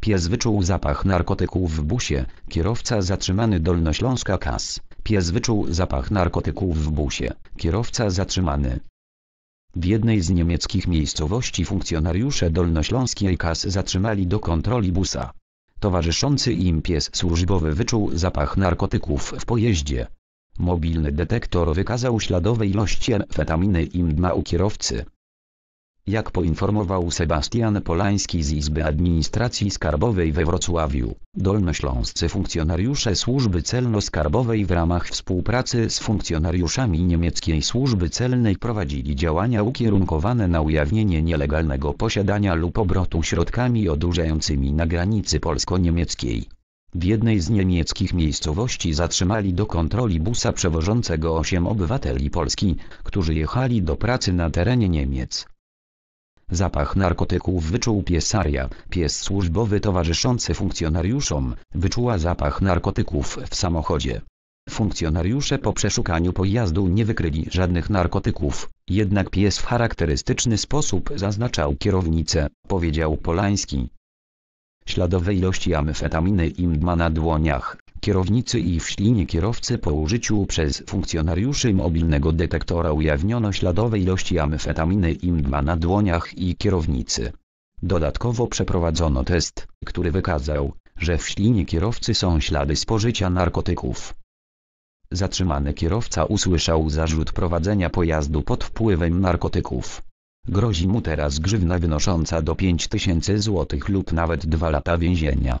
Pies wyczuł zapach narkotyków w busie, kierowca zatrzymany Dolnośląska Kas. Pies wyczuł zapach narkotyków w busie, kierowca zatrzymany. W jednej z niemieckich miejscowości funkcjonariusze Dolnośląskiej Kas zatrzymali do kontroli busa. Towarzyszący im pies służbowy wyczuł zapach narkotyków w pojeździe. Mobilny detektor wykazał śladowe ilości amfetaminy i mdma u kierowcy. Jak poinformował Sebastian Polański z Izby Administracji Skarbowej we Wrocławiu, dolnośląscy funkcjonariusze służby celno-skarbowej w ramach współpracy z funkcjonariuszami niemieckiej służby celnej prowadzili działania ukierunkowane na ujawnienie nielegalnego posiadania lub obrotu środkami odurzającymi na granicy polsko-niemieckiej. W jednej z niemieckich miejscowości zatrzymali do kontroli busa przewożącego 8 obywateli Polski, którzy jechali do pracy na terenie Niemiec. Zapach narkotyków wyczuł piesaria, pies służbowy towarzyszący funkcjonariuszom, wyczuła zapach narkotyków w samochodzie. Funkcjonariusze po przeszukaniu pojazdu nie wykryli żadnych narkotyków, jednak pies w charakterystyczny sposób zaznaczał kierownicę, powiedział Polański. Śladowe ilości amfetaminy i mdma na dłoniach, Kierownicy i ślinie kierowcy po użyciu przez funkcjonariuszy mobilnego detektora ujawniono śladowe ilości amfetaminy i mdła na dłoniach i kierownicy. Dodatkowo przeprowadzono test, który wykazał, że w ślinie kierowcy są ślady spożycia narkotyków. Zatrzymany kierowca usłyszał zarzut prowadzenia pojazdu pod wpływem narkotyków. Grozi mu teraz grzywna wynosząca do 5000 zł lub nawet 2 lata więzienia.